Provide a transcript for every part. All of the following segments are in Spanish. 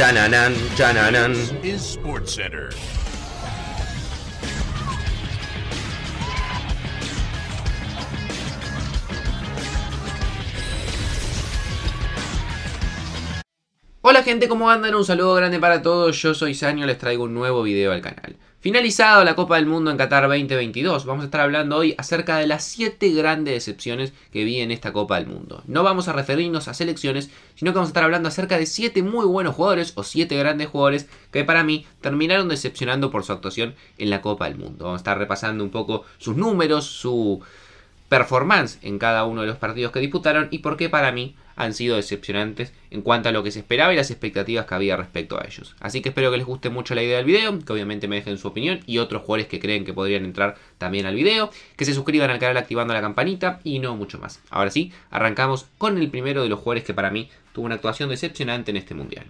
Chananan, chananan. Hola gente, ¿cómo andan? Un saludo grande para todos, yo soy Sanyo, les traigo un nuevo video al canal. Finalizado la Copa del Mundo en Qatar 2022, vamos a estar hablando hoy acerca de las 7 grandes decepciones que vi en esta Copa del Mundo. No vamos a referirnos a selecciones, sino que vamos a estar hablando acerca de 7 muy buenos jugadores o 7 grandes jugadores que para mí terminaron decepcionando por su actuación en la Copa del Mundo. Vamos a estar repasando un poco sus números, su performance en cada uno de los partidos que disputaron y por qué para mí han sido decepcionantes en cuanto a lo que se esperaba y las expectativas que había respecto a ellos. Así que espero que les guste mucho la idea del video, que obviamente me dejen su opinión y otros jugadores que creen que podrían entrar también al video, que se suscriban al canal activando la campanita y no mucho más. Ahora sí, arrancamos con el primero de los jugadores que para mí tuvo una actuación decepcionante en este mundial.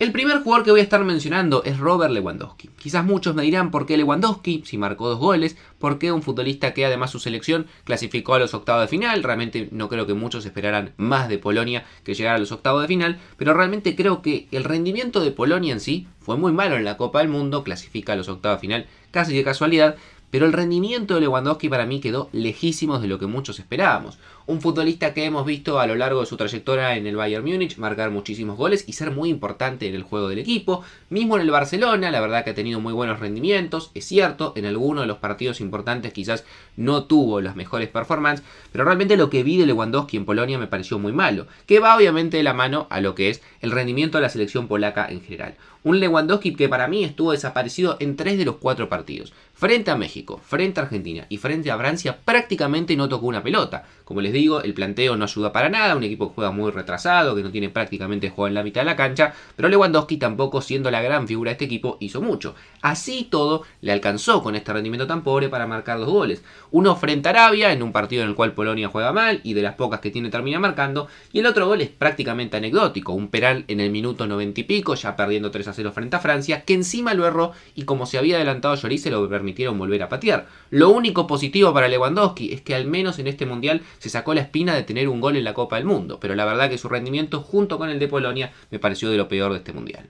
El primer jugador que voy a estar mencionando es Robert Lewandowski. Quizás muchos me dirán por qué Lewandowski, si marcó dos goles, por qué un futbolista que además su selección clasificó a los octavos de final. Realmente no creo que muchos esperaran más de Polonia que llegar a los octavos de final, pero realmente creo que el rendimiento de Polonia en sí fue muy malo en la Copa del Mundo, clasifica a los octavos de final casi de casualidad, pero el rendimiento de Lewandowski para mí quedó lejísimos de lo que muchos esperábamos. Un futbolista que hemos visto a lo largo de su trayectoria en el Bayern Múnich marcar muchísimos goles y ser muy importante en el juego del equipo. Mismo en el Barcelona, la verdad que ha tenido muy buenos rendimientos. Es cierto, en algunos de los partidos importantes quizás no tuvo las mejores performances, pero realmente lo que vi de Lewandowski en Polonia me pareció muy malo. Que va obviamente de la mano a lo que es el rendimiento de la selección polaca en general. Un Lewandowski que para mí estuvo desaparecido en tres de los cuatro partidos. Frente a México, frente a Argentina y frente a Francia prácticamente no tocó una pelota. Como les digo, el planteo no ayuda para nada, un equipo que juega muy retrasado, que no tiene prácticamente juego en la mitad de la cancha, pero Lewandowski tampoco siendo la gran figura de este equipo hizo mucho. Así todo le alcanzó con este rendimiento tan pobre para marcar dos goles. Uno frente a Arabia en un partido en el cual Polonia juega mal y de las pocas que tiene termina marcando y el otro gol es prácticamente anecdótico, un peral en el minuto noventa y pico ya perdiendo 3 a frente a Francia, que encima lo erró y como se había adelantado Lloris se lo permitieron volver a patear. Lo único positivo para Lewandowski es que al menos en este mundial se sacó la espina de tener un gol en la Copa del Mundo, pero la verdad que su rendimiento junto con el de Polonia me pareció de lo peor de este mundial.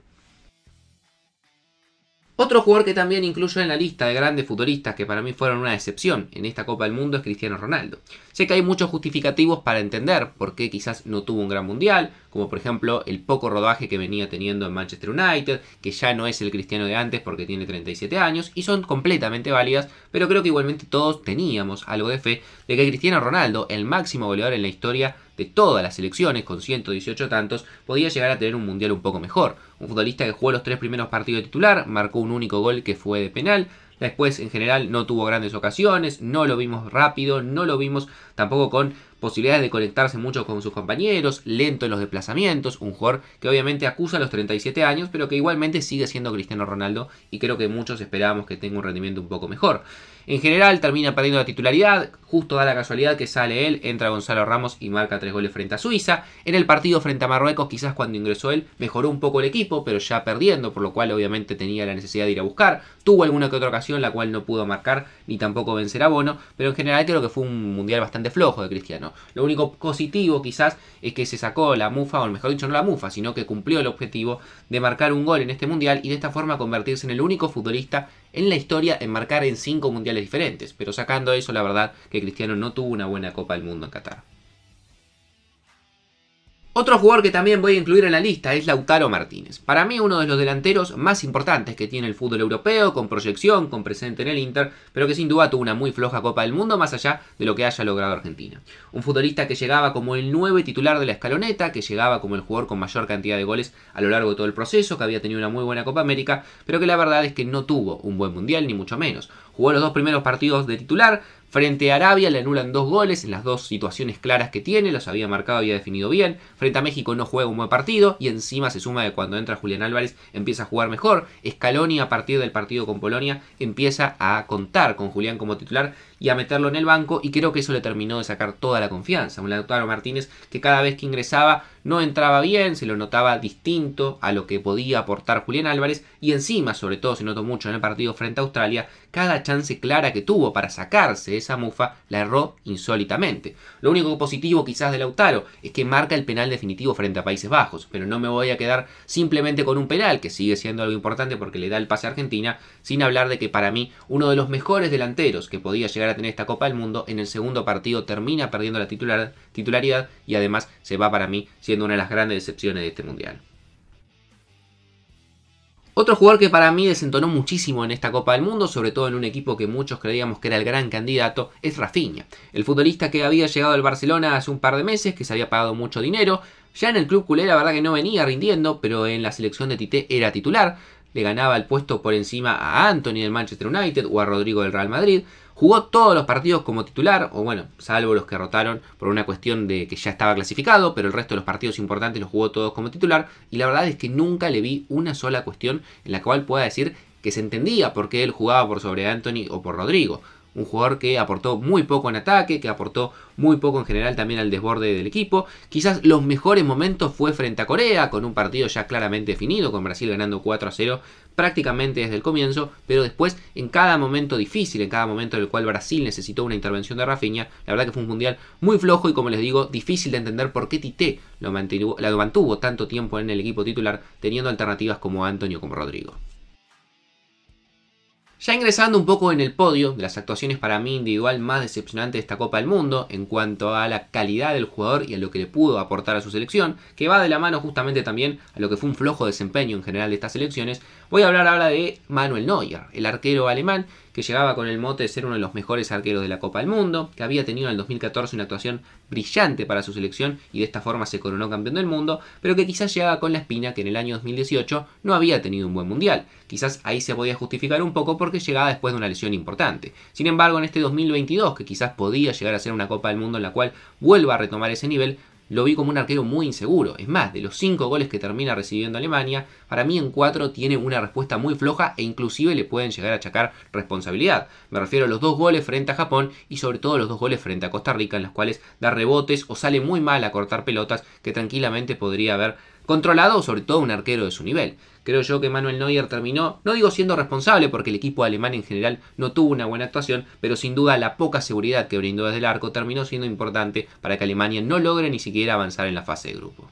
Otro jugador que también incluyo en la lista de grandes futbolistas que para mí fueron una excepción en esta Copa del Mundo es Cristiano Ronaldo. Sé que hay muchos justificativos para entender por qué quizás no tuvo un gran mundial, como por ejemplo el poco rodaje que venía teniendo en Manchester United, que ya no es el Cristiano de antes porque tiene 37 años, y son completamente válidas, pero creo que igualmente todos teníamos algo de fe de que Cristiano Ronaldo, el máximo goleador en la historia, de todas las selecciones, con 118 tantos, podía llegar a tener un mundial un poco mejor. Un futbolista que jugó los tres primeros partidos de titular, marcó un único gol que fue de penal, Después, en general, no tuvo grandes ocasiones, no lo vimos rápido, no lo vimos tampoco con posibilidades de conectarse mucho con sus compañeros, lento en los desplazamientos, un jugador que obviamente acusa a los 37 años, pero que igualmente sigue siendo Cristiano Ronaldo y creo que muchos esperábamos que tenga un rendimiento un poco mejor. En general termina perdiendo la titularidad, justo da la casualidad que sale él, entra Gonzalo Ramos y marca tres goles frente a Suiza. En el partido frente a Marruecos, quizás cuando ingresó él, mejoró un poco el equipo, pero ya perdiendo, por lo cual obviamente tenía la necesidad de ir a buscar. Tuvo alguna que otra ocasión la cual no pudo marcar ni tampoco vencer a Bono, pero en general creo que fue un mundial bastante flojo de Cristiano. Lo único positivo quizás es que se sacó la mufa, o mejor dicho, no la mufa, sino que cumplió el objetivo de marcar un gol en este mundial y de esta forma convertirse en el único futbolista en la historia en marcar en cinco mundiales diferentes. Pero sacando eso, la verdad que Cristiano no tuvo una buena Copa del Mundo en Qatar. Otro jugador que también voy a incluir en la lista es Lautaro Martínez. Para mí uno de los delanteros más importantes que tiene el fútbol europeo, con proyección, con presente en el Inter, pero que sin duda tuvo una muy floja Copa del Mundo más allá de lo que haya logrado Argentina. Un futbolista que llegaba como el 9 titular de la escaloneta, que llegaba como el jugador con mayor cantidad de goles a lo largo de todo el proceso, que había tenido una muy buena Copa América, pero que la verdad es que no tuvo un buen Mundial, ni mucho menos. Jugó los dos primeros partidos de titular, Frente a Arabia le anulan dos goles en las dos situaciones claras que tiene, los había marcado, había definido bien. Frente a México no juega un buen partido y encima se suma de cuando entra Julián Álvarez empieza a jugar mejor. Scaloni a partir del partido con Polonia empieza a contar con Julián como titular y a meterlo en el banco y creo que eso le terminó de sacar toda la confianza. Un Lautaro Martínez que cada vez que ingresaba no entraba bien, se lo notaba distinto a lo que podía aportar Julián Álvarez y encima, sobre todo se notó mucho en el partido frente a Australia, cada chance clara que tuvo para sacarse esa mufa la erró insólitamente. Lo único positivo quizás de Lautaro es que marca el penal definitivo frente a Países Bajos, pero no me voy a quedar simplemente con un penal, que sigue siendo algo importante porque le da el pase a Argentina, sin hablar de que para mí uno de los mejores delanteros que podía llegar a tener esta Copa del Mundo. En el segundo partido termina perdiendo la titularidad y además se va para mí siendo una de las grandes decepciones de este Mundial. Otro jugador que para mí desentonó muchísimo en esta Copa del Mundo, sobre todo en un equipo que muchos creíamos que era el gran candidato, es Rafinha. El futbolista que había llegado al Barcelona hace un par de meses, que se había pagado mucho dinero, ya en el club culé la verdad que no venía rindiendo, pero en la selección de Tite era titular le ganaba el puesto por encima a Anthony del Manchester United o a Rodrigo del Real Madrid. Jugó todos los partidos como titular, o bueno, salvo los que rotaron por una cuestión de que ya estaba clasificado, pero el resto de los partidos importantes los jugó todos como titular. Y la verdad es que nunca le vi una sola cuestión en la cual pueda decir que se entendía por qué él jugaba por sobre Anthony o por Rodrigo un jugador que aportó muy poco en ataque, que aportó muy poco en general también al desborde del equipo. Quizás los mejores momentos fue frente a Corea, con un partido ya claramente definido, con Brasil ganando 4 a 0 prácticamente desde el comienzo, pero después en cada momento difícil, en cada momento en el cual Brasil necesitó una intervención de Rafinha, la verdad que fue un mundial muy flojo y como les digo, difícil de entender por qué Tite lo mantuvo, lo mantuvo tanto tiempo en el equipo titular, teniendo alternativas como Antonio como Rodrigo. Ya ingresando un poco en el podio de las actuaciones para mí individual más decepcionante de esta Copa del Mundo en cuanto a la calidad del jugador y a lo que le pudo aportar a su selección, que va de la mano justamente también a lo que fue un flojo desempeño en general de estas selecciones, Voy a hablar ahora de Manuel Neuer, el arquero alemán que llegaba con el mote de ser uno de los mejores arqueros de la Copa del Mundo, que había tenido en el 2014 una actuación brillante para su selección y de esta forma se coronó campeón del mundo, pero que quizás llegaba con la espina que en el año 2018 no había tenido un buen mundial. Quizás ahí se podía justificar un poco porque llegaba después de una lesión importante. Sin embargo, en este 2022, que quizás podía llegar a ser una Copa del Mundo en la cual vuelva a retomar ese nivel, lo vi como un arquero muy inseguro. Es más, de los 5 goles que termina recibiendo Alemania, para mí en 4 tiene una respuesta muy floja e inclusive le pueden llegar a achacar responsabilidad. Me refiero a los dos goles frente a Japón y sobre todo los dos goles frente a Costa Rica en los cuales da rebotes o sale muy mal a cortar pelotas que tranquilamente podría haber controlado, sobre todo un arquero de su nivel. Creo yo que Manuel Neuer terminó, no digo siendo responsable, porque el equipo alemán en general no tuvo una buena actuación, pero sin duda la poca seguridad que brindó desde el arco terminó siendo importante para que Alemania no logre ni siquiera avanzar en la fase de grupo.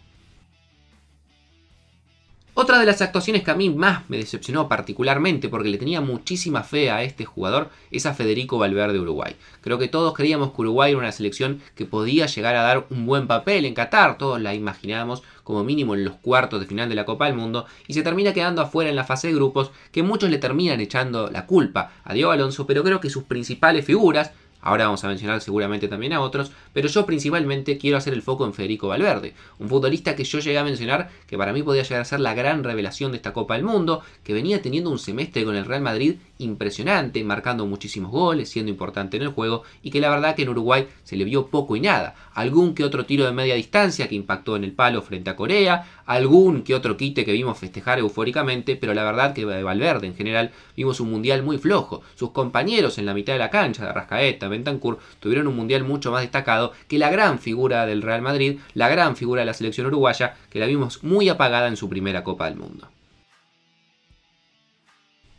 Otra de las actuaciones que a mí más me decepcionó particularmente porque le tenía muchísima fe a este jugador es a Federico Valverde Uruguay. Creo que todos creíamos que Uruguay era una selección que podía llegar a dar un buen papel en Qatar, todos la imaginábamos como mínimo en los cuartos de final de la Copa del Mundo y se termina quedando afuera en la fase de grupos que muchos le terminan echando la culpa a Diego Alonso, pero creo que sus principales figuras Ahora vamos a mencionar seguramente también a otros, pero yo principalmente quiero hacer el foco en Federico Valverde, un futbolista que yo llegué a mencionar que para mí podía llegar a ser la gran revelación de esta Copa del Mundo, que venía teniendo un semestre con el Real Madrid impresionante, marcando muchísimos goles, siendo importante en el juego y que la verdad que en Uruguay se le vio poco y nada. Algún que otro tiro de media distancia que impactó en el palo frente a Corea, algún que otro quite que vimos festejar eufóricamente, pero la verdad que de Valverde en general vimos un mundial muy flojo. Sus compañeros en la mitad de la cancha, de Rascaeta, Bentancur tuvieron un mundial mucho más destacado que la gran figura del Real Madrid, la gran figura de la selección uruguaya, que la vimos muy apagada en su primera Copa del Mundo.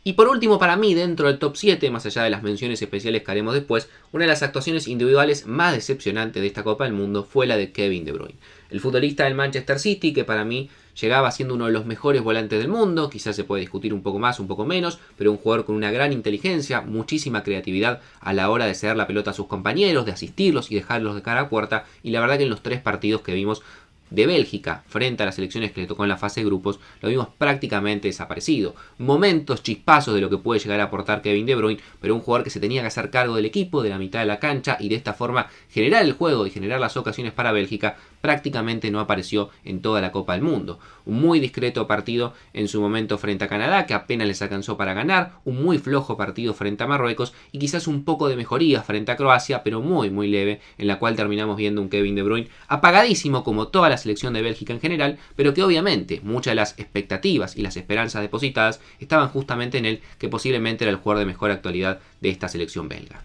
Y por último, para mí, dentro del top 7, más allá de las menciones especiales que haremos después, una de las actuaciones individuales más decepcionantes de esta Copa del Mundo fue la de Kevin De Bruyne. El futbolista del Manchester City, que para mí llegaba siendo uno de los mejores volantes del mundo, quizás se puede discutir un poco más, un poco menos, pero un jugador con una gran inteligencia, muchísima creatividad a la hora de ceder la pelota a sus compañeros, de asistirlos y dejarlos de cara a puerta, y la verdad que en los tres partidos que vimos de Bélgica frente a las elecciones que le tocó en la fase de grupos, lo vimos prácticamente desaparecido. Momentos, chispazos de lo que puede llegar a aportar Kevin De Bruyne, pero un jugador que se tenía que hacer cargo del equipo, de la mitad de la cancha y de esta forma generar el juego y generar las ocasiones para Bélgica, prácticamente no apareció en toda la Copa del Mundo. Un muy discreto partido en su momento frente a Canadá, que apenas les alcanzó para ganar, un muy flojo partido frente a Marruecos y quizás un poco de mejoría frente a Croacia, pero muy muy leve, en la cual terminamos viendo un Kevin De Bruyne apagadísimo como todas las selección de Bélgica en general, pero que obviamente muchas de las expectativas y las esperanzas depositadas estaban justamente en él, que posiblemente era el jugador de mejor actualidad de esta selección belga.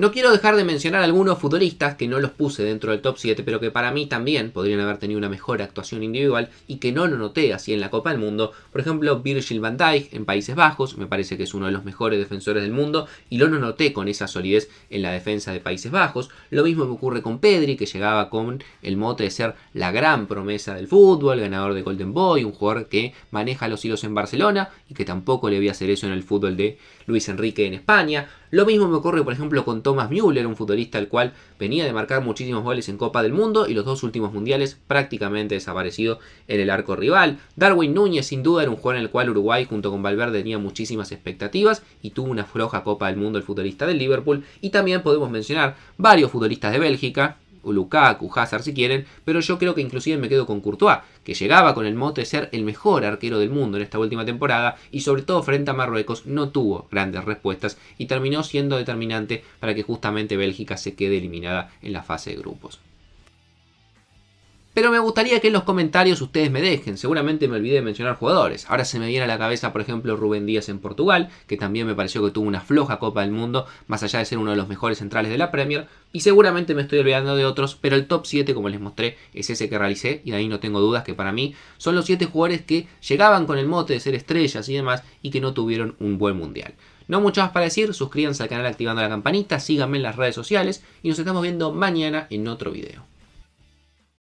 No quiero dejar de mencionar algunos futbolistas que no los puse dentro del top 7, pero que para mí también podrían haber tenido una mejor actuación individual y que no lo noté así en la Copa del Mundo. Por ejemplo, Virgil van Dijk en Países Bajos, me parece que es uno de los mejores defensores del mundo y lo no noté con esa solidez en la defensa de Países Bajos. Lo mismo me ocurre con Pedri, que llegaba con el mote de ser la gran promesa del fútbol, ganador de Golden Boy, un jugador que maneja los hilos en Barcelona y que tampoco le vi hacer eso en el fútbol de Luis Enrique en España. Lo mismo me ocurre, por ejemplo, con Thomas Müller, un futbolista el cual venía de marcar muchísimos goles en Copa del Mundo y los dos últimos mundiales prácticamente desaparecido en el arco rival. Darwin Núñez, sin duda, era un jugador en el cual Uruguay, junto con Valverde, tenía muchísimas expectativas y tuvo una floja Copa del Mundo el futbolista del Liverpool. Y también podemos mencionar varios futbolistas de Bélgica, Lukaku, Hazard si quieren, pero yo creo que inclusive me quedo con Courtois, que llegaba con el mote de ser el mejor arquero del mundo en esta última temporada y sobre todo frente a Marruecos no tuvo grandes respuestas y terminó siendo determinante para que justamente Bélgica se quede eliminada en la fase de grupos. Pero me gustaría que en los comentarios ustedes me dejen. Seguramente me olvidé de mencionar jugadores. Ahora se me viene a la cabeza, por ejemplo, Rubén Díaz en Portugal, que también me pareció que tuvo una floja Copa del Mundo, más allá de ser uno de los mejores centrales de la Premier. Y seguramente me estoy olvidando de otros, pero el top 7, como les mostré, es ese que realicé, y de ahí no tengo dudas que para mí son los 7 jugadores que llegaban con el mote de ser estrellas y demás, y que no tuvieron un buen mundial. No mucho más para decir, suscríbanse al canal activando la campanita, síganme en las redes sociales, y nos estamos viendo mañana en otro video.